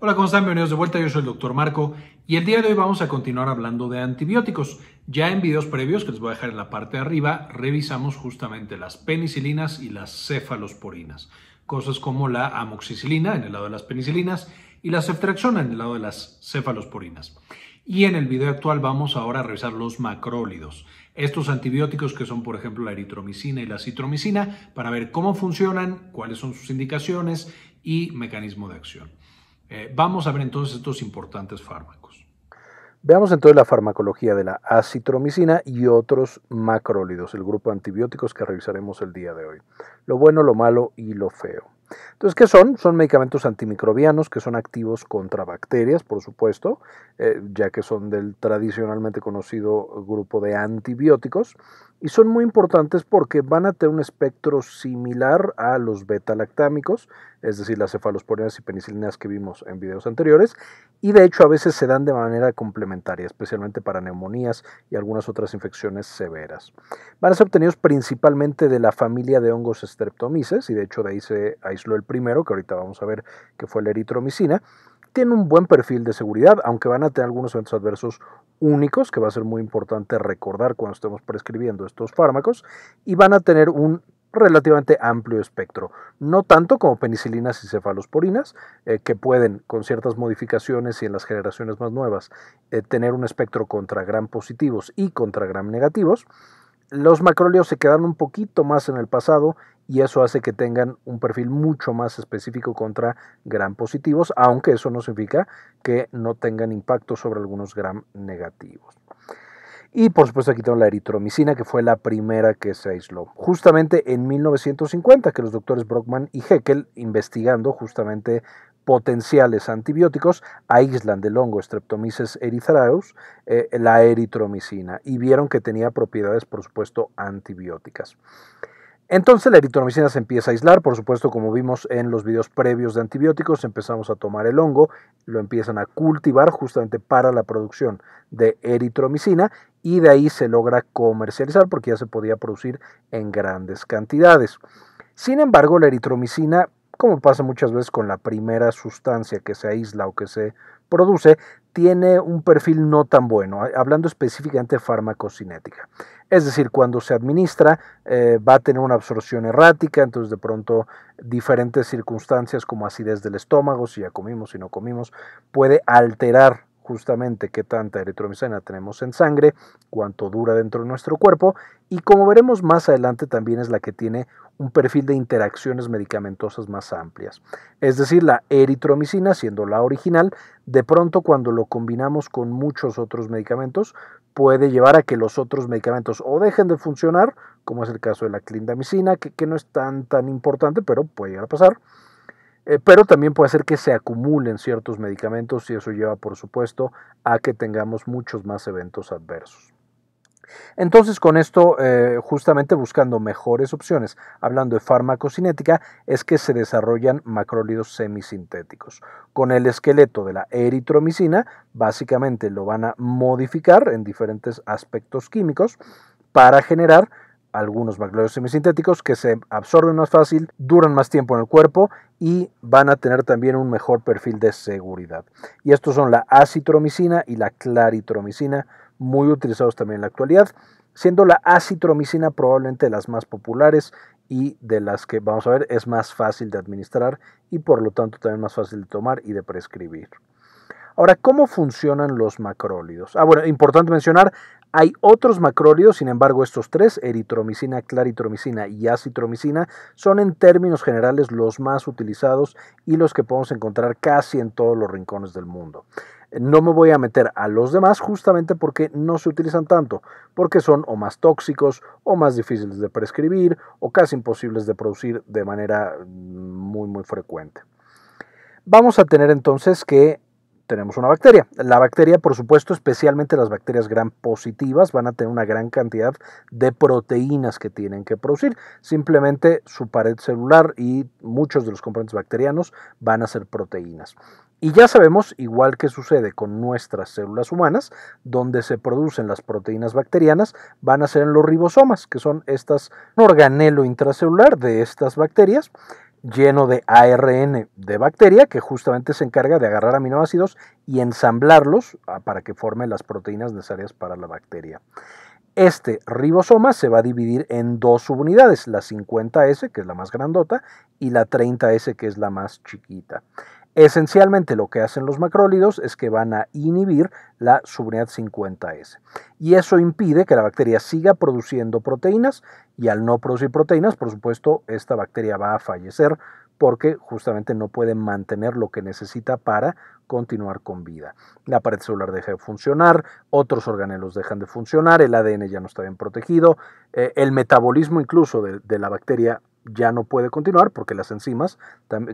Hola, ¿cómo están? Bienvenidos de vuelta. Yo soy el doctor Marco y el día de hoy vamos a continuar hablando de antibióticos. Ya en videos previos, que les voy a dejar en la parte de arriba, revisamos justamente las penicilinas y las cefalosporinas, cosas como la amoxicilina en el lado de las penicilinas y la ceftriaxona en el lado de las cefalosporinas. Y en el video actual vamos ahora a revisar los macrólidos, estos antibióticos que son, por ejemplo, la eritromicina y la citromicina, para ver cómo funcionan, cuáles son sus indicaciones y mecanismo de acción. Eh, vamos a ver entonces estos importantes fármacos. Veamos entonces la farmacología de la acitromicina y otros macrólidos, el grupo de antibióticos que revisaremos el día de hoy. Lo bueno, lo malo y lo feo. Entonces, ¿qué son? Son medicamentos antimicrobianos que son activos contra bacterias, por supuesto, eh, ya que son del tradicionalmente conocido grupo de antibióticos, y son muy importantes porque van a tener un espectro similar a los beta-lactámicos, es decir, las cefalosporinas y penicilinas que vimos en videos anteriores, y de hecho a veces se dan de manera complementaria, especialmente para neumonías y algunas otras infecciones severas. Van a ser obtenidos principalmente de la familia de hongos streptomices, y de hecho de ahí se lo el primero, que ahorita vamos a ver que fue la eritromicina, tiene un buen perfil de seguridad, aunque van a tener algunos eventos adversos únicos, que va a ser muy importante recordar cuando estemos prescribiendo estos fármacos, y van a tener un relativamente amplio espectro, no tanto como penicilinas y cefalosporinas, eh, que pueden, con ciertas modificaciones y en las generaciones más nuevas, eh, tener un espectro contra gram positivos y contra gram negativos, los macróleos se quedan un poquito más en el pasado y eso hace que tengan un perfil mucho más específico contra gram positivos, aunque eso no significa que no tengan impacto sobre algunos gram negativos. Y por supuesto aquí tengo la eritromicina, que fue la primera que se aisló, justamente en 1950, que los doctores Brockman y Heckel, investigando justamente potenciales antibióticos, aíslan del hongo Streptomyces erythraeus eh, la eritromicina y vieron que tenía propiedades, por supuesto, antibióticas. Entonces la eritromicina se empieza a aislar, por supuesto, como vimos en los videos previos de antibióticos, empezamos a tomar el hongo, lo empiezan a cultivar justamente para la producción de eritromicina y de ahí se logra comercializar porque ya se podía producir en grandes cantidades. Sin embargo, la eritromicina como pasa muchas veces con la primera sustancia que se aísla o que se produce, tiene un perfil no tan bueno, eh, hablando específicamente de farmacocinética. Es decir, cuando se administra eh, va a tener una absorción errática, entonces de pronto diferentes circunstancias como acidez del estómago, si ya comimos, si no comimos, puede alterar justamente qué tanta eritromicina tenemos en sangre, cuánto dura dentro de nuestro cuerpo y como veremos más adelante también es la que tiene un perfil de interacciones medicamentosas más amplias. Es decir, la eritromicina, siendo la original, de pronto cuando lo combinamos con muchos otros medicamentos, puede llevar a que los otros medicamentos o dejen de funcionar, como es el caso de la clindamicina, que, no es tan, tan importante, pero puede llegar a pasar, eh, pero también puede ser que se acumulen ciertos medicamentos y eso lleva, por supuesto, a que tengamos muchos más eventos adversos. Entonces, con esto, eh, justamente buscando mejores opciones, hablando de farmacocinética, es que se desarrollan macrólidos semisintéticos. Con el esqueleto de la eritromicina, básicamente lo van a modificar en diferentes aspectos químicos para generar algunos macrólidos semisintéticos que se absorben más fácil, duran más tiempo en el cuerpo y van a tener también un mejor perfil de seguridad. Y estos son la acitromicina y la claritromicina, muy utilizados también en la actualidad, siendo la acitromicina probablemente las más populares y de las que vamos a ver es más fácil de administrar y por lo tanto también más fácil de tomar y de prescribir. Ahora, ¿cómo funcionan los macrólidos? Ah, bueno, importante mencionar, hay otros macrólidos, sin embargo, estos tres, eritromicina, claritromicina y acitromicina, son en términos generales los más utilizados y los que podemos encontrar casi en todos los rincones del mundo. No me voy a meter a los demás justamente porque no se utilizan tanto, porque son o más tóxicos o más difíciles de prescribir o casi imposibles de producir de manera mm, muy muy frecuente. Vamos a tener entonces que tenemos una bacteria. La bacteria, por supuesto, especialmente las bacterias gran positivas, van a tener una gran cantidad de proteínas que tienen que producir. Simplemente su pared celular y muchos de los componentes bacterianos van a ser proteínas. Y ya sabemos, igual que sucede con nuestras células humanas, donde se producen las proteínas bacterianas, van a ser en los ribosomas, que son estas organelo intracelular de estas bacterias, lleno de ARN de bacteria que justamente se encarga de agarrar aminoácidos y ensamblarlos ah, para que formen las proteínas necesarias para la bacteria. Este ribosoma se va a dividir en dos subunidades, la 50S, que es la más grandota, y la 30S, que es la más chiquita. Esencialmente lo que hacen los macrólidos es que van a inhibir la subunidad 50S. Y eso impide que la bacteria siga produciendo proteínas y al no producir proteínas, por supuesto, esta bacteria va a fallecer porque justamente no puede mantener lo que necesita para continuar con vida. La pared celular deja de funcionar, otros organelos dejan de funcionar, el ADN ya no está bien protegido, eh, el metabolismo incluso de, de la bacteria ya no puede continuar porque las enzimas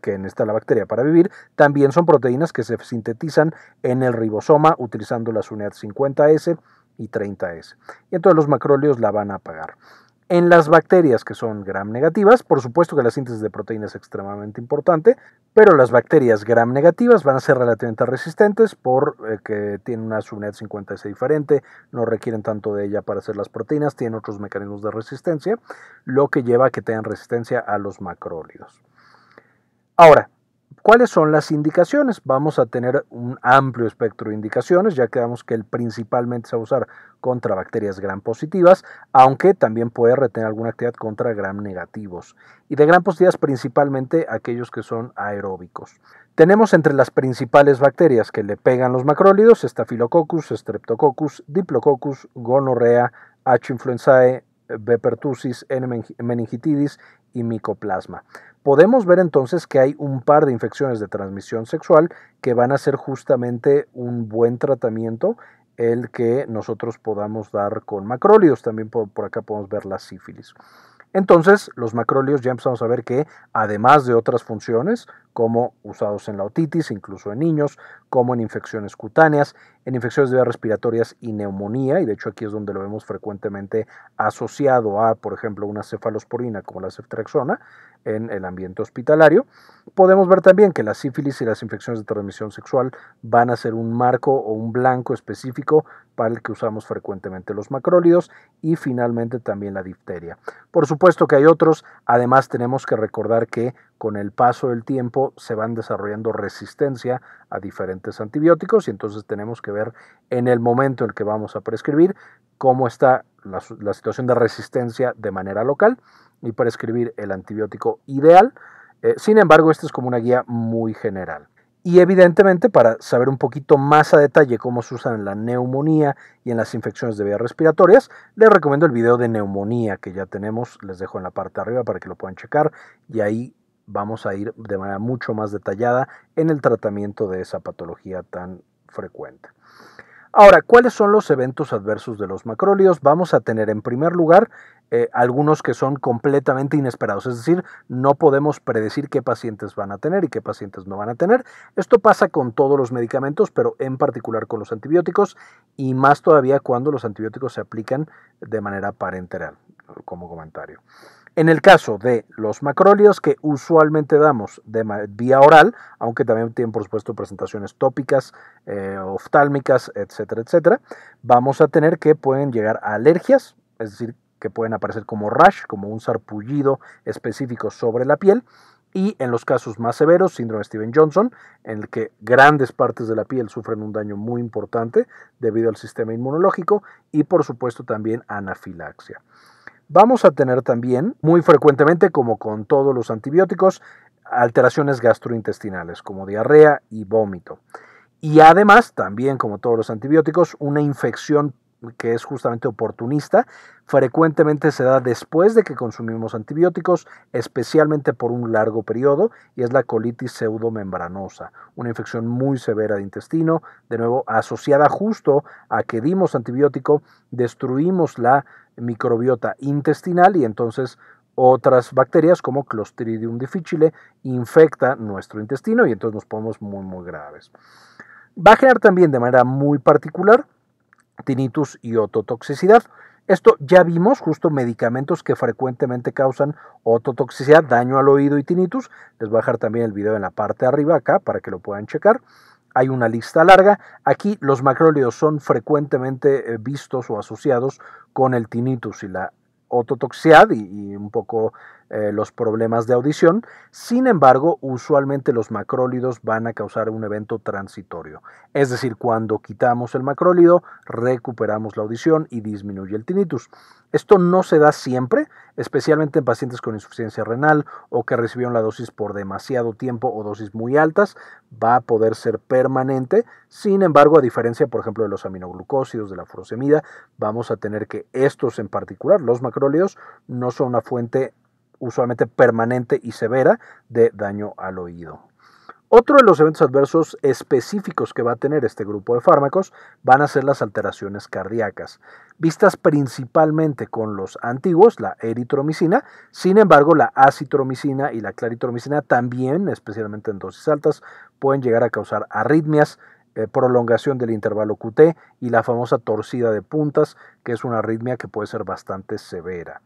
que necesita la bacteria para vivir también son proteínas que se sintetizan en el ribosoma utilizando las unidades 50S y 30S. Y entonces los macróleos la van a apagar. En las bacterias que son gram negativas, por supuesto que la síntesis de proteína es extremadamente importante, pero las bacterias gram negativas van a ser relativamente resistentes porque eh, tienen una 50S diferente, no requieren tanto de ella para hacer las proteínas, tienen otros mecanismos de resistencia, lo que lleva a que tengan resistencia a los macrólidos. Ahora, ¿Cuáles son las indicaciones? Vamos a tener un amplio espectro de indicaciones, ya que vemos que él principalmente se va a usar contra bacterias gram positivas, aunque también puede retener alguna actividad contra gram negativos. Y de gram positivas principalmente aquellos que son aeróbicos. Tenemos entre las principales bacterias que le pegan los macrólidos Staphylococcus, Streptococcus, Diplococcus, Gonorrea, H. influenzae, pertussis, N. meningitidis y micoplasma. Podemos ver entonces que hay un par de infecciones de transmisión sexual que van a ser justamente un buen tratamiento el que nosotros podamos dar con macrólidos. También por, acá podemos ver la sífilis. Entonces, los macrólidos ya empezamos a ver que, además de otras funciones, como usados en la otitis, incluso en niños, como en infecciones cutáneas, en infecciones de vías respiratorias y neumonía, y de hecho aquí es donde lo vemos frecuentemente asociado a, por ejemplo, una cefalosporina como la ceftrexona en el ambiente hospitalario. Podemos ver también que la sífilis y las infecciones de transmisión sexual van a ser un marco o un blanco específico para el que usamos frecuentemente los macrólidos y finalmente también la difteria. Por supuesto que hay otros, además tenemos que recordar que con el paso del tiempo se van desarrollando resistencia a diferentes antibióticos y entonces tenemos que ver en el momento en el que vamos a prescribir cómo está la, situación de resistencia de manera local y prescribir el antibiótico ideal. Eh, sin embargo, esta es como una guía muy general. Y evidentemente, para saber un poquito más a detalle cómo se usa en la neumonía y en las infecciones de vías respiratorias, les recomiendo el video de neumonía que ya tenemos, les dejo en la parte de arriba para que lo puedan checar y ahí vamos a ir de manera mucho más detallada en el tratamiento de esa patología tan frecuente. Ahora, ¿cuáles son los eventos adversos de los macrólidos? Vamos a tener en primer lugar eh, algunos que son completamente inesperados, es decir, no podemos predecir qué pacientes van a tener y qué pacientes no van a tener. Esto pasa con todos los medicamentos, pero en particular con los antibióticos y más todavía cuando los antibióticos se aplican de manera parenteral, como comentario. En el caso de los macrólidos que usualmente damos de vía oral, aunque también tienen por supuesto presentaciones tópicas, eh, oftálmicas, etcétera, etcétera, vamos a tener que pueden llegar a alergias, es decir, que pueden aparecer como rash, como un sarpullido específico sobre la piel, y en los casos más severos, síndrome de Steven Johnson, en el que grandes partes de la piel sufren un daño muy importante debido al sistema inmunológico y por supuesto también anafilaxia. Vamos a tener también, muy frecuentemente, como con todos los antibióticos, alteraciones gastrointestinales, como diarrea y vómito. Y además, también como todos los antibióticos, una infección que es justamente oportunista, frecuentemente se da después de que consumimos antibióticos, especialmente por un largo periodo, y es la colitis pseudomembranosa, una infección muy severa de intestino, de nuevo asociada justo a que dimos antibiótico, destruimos la microbiota intestinal y entonces otras bacterias como Clostridium difficile infecta nuestro intestino y entonces nos ponemos muy muy graves. Va a generar también de manera muy particular tinnitus y ototoxicidad. Esto ya vimos justo medicamentos que frecuentemente causan ototoxicidad, daño al oído y tinnitus. Les voy a dejar también el video en la parte de arriba acá para que lo puedan checar. Hay una lista larga. Aquí los macróleos son frecuentemente eh, vistos o asociados con el tinnitus y la ototoxicidad y un poco eh, los problemas de audición. Sin embargo, usualmente los macrólidos van a causar un evento transitorio. Es decir, cuando quitamos el macrólido, recuperamos la audición y disminuye el tinnitus. Esto no se da siempre, especialmente en pacientes con insuficiencia renal o que recibieron la dosis por demasiado tiempo o dosis muy altas. Va a poder ser permanente. Sin embargo, a diferencia, por ejemplo, de los aminoglucósidos, de la furosemida, vamos a tener que estos en particular, los macrólidos, no son una fuente usualmente permanente y severa de daño al oído. Otro de los eventos adversos específicos que va a tener este grupo de fármacos van a ser las alteraciones cardíacas, vistas principalmente con los antiguos, la eritromicina, sin embargo la acitromicina y la claritromicina también, especialmente en dosis altas, pueden llegar a causar arritmias, eh, prolongación del intervalo QT y la famosa torcida de puntas, que es una arritmia que puede ser bastante severa.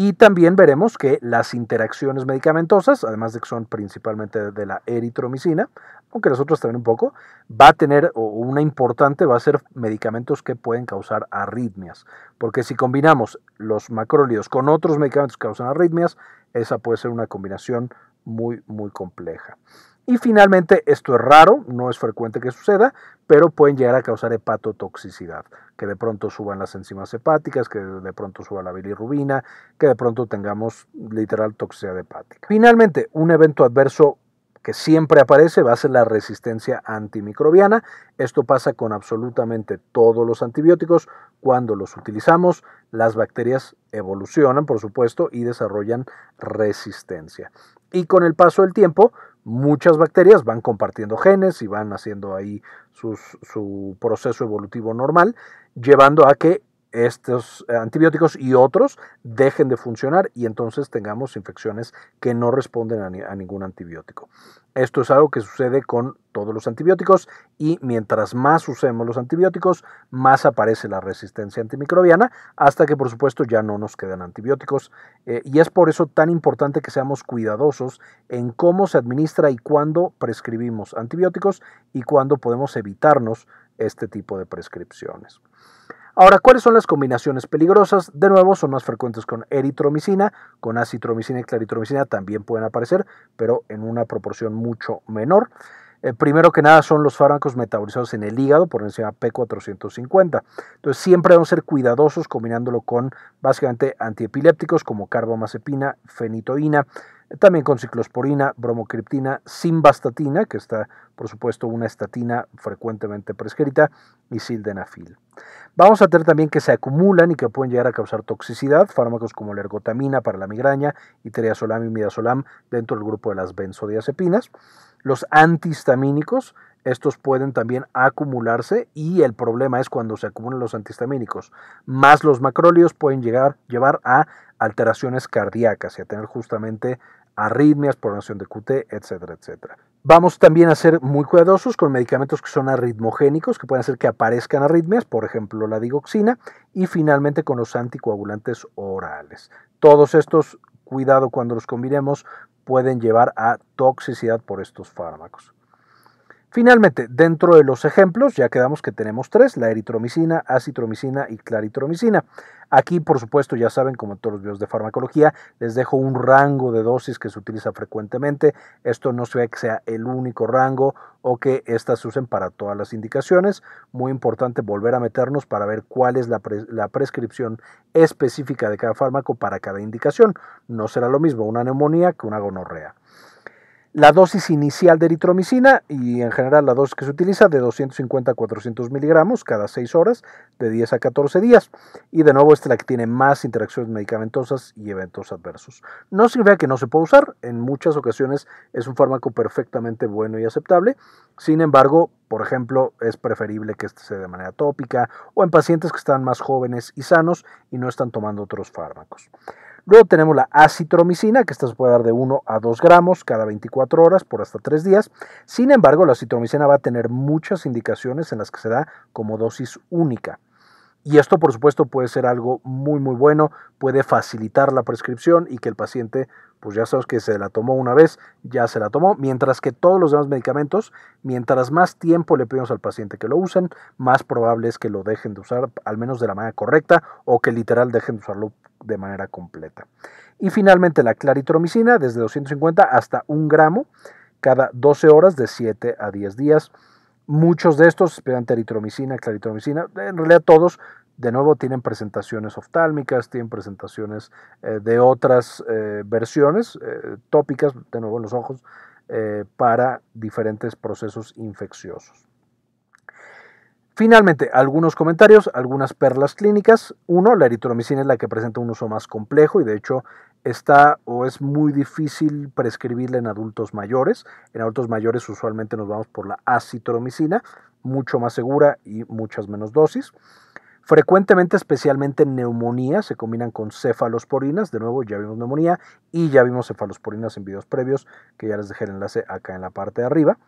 Y también veremos que las interacciones medicamentosas, además de que son principalmente de la eritromicina, aunque las otras también un poco, va a tener una importante, va a ser medicamentos que pueden causar arritmias. Porque si combinamos los macrólidos con otros medicamentos que causan arritmias, esa puede ser una combinación muy, muy compleja. Y finalmente, esto es raro, no es frecuente que suceda, pero pueden llegar a causar hepatotoxicidad, que de pronto suban las enzimas hepáticas, que de pronto suba la bilirrubina, que de pronto tengamos literal toxicidad hepática. Finalmente, un evento adverso que siempre aparece va a ser la resistencia antimicrobiana. Esto pasa con absolutamente todos los antibióticos. Cuando los utilizamos, las bacterias evolucionan, por supuesto, y desarrollan resistencia. Y con el paso del tiempo, muchas bacterias van compartiendo genes y van haciendo ahí su proceso evolutivo normal, llevando a que estos eh, antibióticos y otros dejen de funcionar y entonces tengamos infecciones que no responden a, ningún antibiótico. Esto es algo que sucede con todos los antibióticos y mientras más usemos los antibióticos, más aparece la resistencia antimicrobiana hasta que por supuesto ya no nos quedan antibióticos. Eh, y es por eso tan importante que seamos cuidadosos en cómo se administra y cuándo prescribimos antibióticos y cuándo podemos evitarnos este tipo de prescripciones. Ahora, ¿cuáles son las combinaciones peligrosas? De nuevo, son más frecuentes con eritromicina, con acitromicina y claritromicina también pueden aparecer, pero en una proporción mucho menor. Eh, primero que nada son los fármacos metabolizados en el hígado por encima P450. Entonces siempre debemos ser cuidadosos combinándolo con básicamente antiepilépticos como carbamazepina, fenitoína, también con ciclosporina, bromocriptina, simvastatina, que está por supuesto una estatina frecuentemente prescrita, y sildenafil. Vamos a tener también que se acumulan y que pueden llegar a causar toxicidad, fármacos como la ergotamina para la migraña y triazolam y midazolam dentro del grupo de las benzodiazepinas, los antihistamínicos, estos pueden también acumularse y el problema es cuando se acumulan los antihistamínicos, más los macróleos pueden llegar, llevar a alteraciones cardíacas y a tener justamente arritmias, programación de QT, etcétera, etcétera. Vamos también a ser muy cuidadosos con medicamentos que son arritmogénicos, que pueden hacer que aparezcan arritmias, por ejemplo la digoxina, y finalmente con los anticoagulantes orales. Todos estos, cuidado cuando los combinemos, pueden llevar a toxicidad por estos fármacos. Finalmente, dentro de los ejemplos, ya quedamos que tenemos tres, la eritromicina, acitromicina y claritromicina. Aquí, por supuesto, ya saben, como todos los videos de farmacología, les dejo un rango de dosis que se utiliza frecuentemente. Esto no sea que sea el único rango o que estas se usen para todas las indicaciones. Muy importante volver a meternos para ver cuál es la, la prescripción específica de cada fármaco para cada indicación. No será lo mismo una neumonía que una gonorrea. La dosis inicial de eritromicina y en general la dosis que se utiliza de 250 a 400 miligramos cada 6 horas, de 10 a 14 días. Y de nuevo, esta es la que tiene más interacciones medicamentosas y eventos adversos. No significa que no se pueda usar, en muchas ocasiones es un fármaco perfectamente bueno y aceptable. Sin embargo, por ejemplo, es preferible que este sea de manera tópica o en pacientes que están más jóvenes y sanos y no están tomando otros fármacos. Luego tenemos la acitromicina, que esta se puede dar de 1 a 2 gramos cada 24 horas por hasta 3 días. Sin embargo, la acitromicina va a tener muchas indicaciones en las que se da como dosis única. Y esto, por supuesto, puede ser algo muy, muy bueno, puede facilitar la prescripción y que el paciente, pues ya sabes que se la tomó una vez, ya se la tomó, mientras que todos los demás medicamentos, mientras más tiempo le pedimos al paciente que lo usen, más probable es que lo dejen de usar, al menos de la manera correcta, o que literal dejen de usarlo de manera completa. Y finalmente la claritromicina, desde 250 hasta un gramo, cada 12 horas de 7 a 10 días. Muchos de estos, esperan eritromicina, claritromicina, en realidad todos de nuevo tienen presentaciones oftálmicas, tienen presentaciones eh, de otras eh, versiones eh, tópicas, de nuevo en los ojos, para diferentes procesos infecciosos. Finalmente, algunos comentarios, algunas perlas clínicas. Uno, la eritromicina es la que presenta un uso más complejo y de hecho está o es muy difícil prescribirla en adultos mayores. En adultos mayores usualmente nos vamos por la acitromicina, mucho más segura y muchas menos dosis. Frecuentemente, especialmente en neumonía, se combinan con cefalosporinas. De nuevo, ya vimos neumonía y ya vimos cefalosporinas en videos previos, que ya les dejé el enlace acá en la parte de arriba.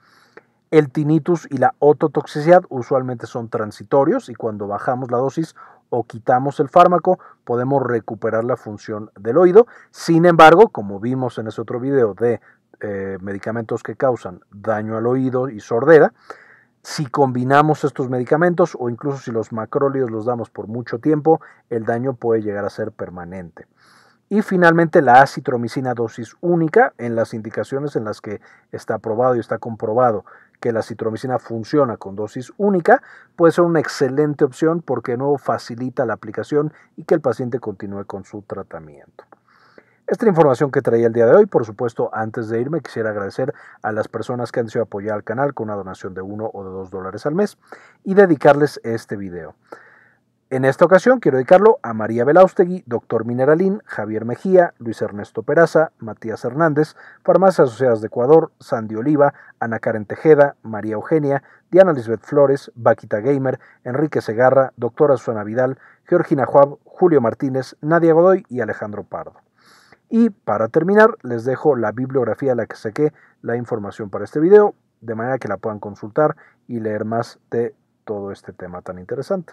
El tinnitus y la ototoxicidad usualmente son transitorios y cuando bajamos la dosis o quitamos el fármaco podemos recuperar la función del oído. Sin embargo, como vimos en ese otro video de eh, medicamentos que causan daño al oído y sordera, si combinamos estos medicamentos o incluso si los macrólidos los damos por mucho tiempo, el daño puede llegar a ser permanente. Y finalmente la acitromicina dosis única en las indicaciones en las que está aprobado y está comprobado que la citromicina funciona con dosis única, puede ser una excelente opción porque no facilita la aplicación y que el paciente continúe con su tratamiento. Esta información que traía el día de hoy, por supuesto, antes de irme quisiera agradecer a las personas que han sido apoyar al canal con una donación de 1 o de 2 dólares al mes y dedicarles este video. En esta ocasión quiero dedicarlo a María Belaustegui, Doctor Mineralín, Javier Mejía, Luis Ernesto Peraza, Matías Hernández, Farmacias Asociadas de Ecuador, Sandy Oliva, Ana Karen Tejeda, María Eugenia, Diana Lisbeth Flores, Vaquita Gamer, Enrique Segarra, Doctora Susana Vidal, Georgina Juab, Julio Martínez, Nadia Godoy y Alejandro Pardo. Y para terminar, les dejo la bibliografía a la que saqué la información para este video, de manera que la puedan consultar y leer más de todo este tema tan interesante.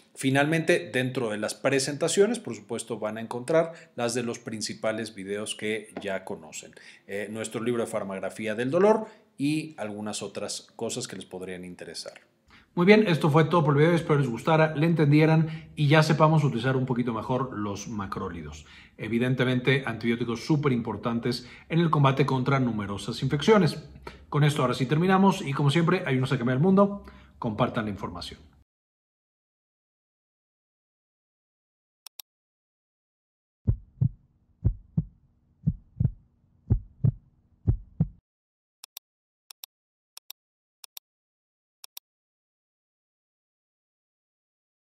Finalmente, dentro de las presentaciones, por supuesto, van a encontrar las de los principales videos que ya conocen. Eh, nuestro libro de farmacografía del dolor y algunas otras cosas que les podrían interesar. Muy bien, esto fue todo por el video. Espero les gustara, le entendieran y ya sepamos utilizar un poquito mejor los macrólidos. Evidentemente, antibióticos súper importantes en el combate contra numerosas infecciones. Con esto ahora sí terminamos y como siempre, ayúdenos a cambiar el mundo, compartan la información.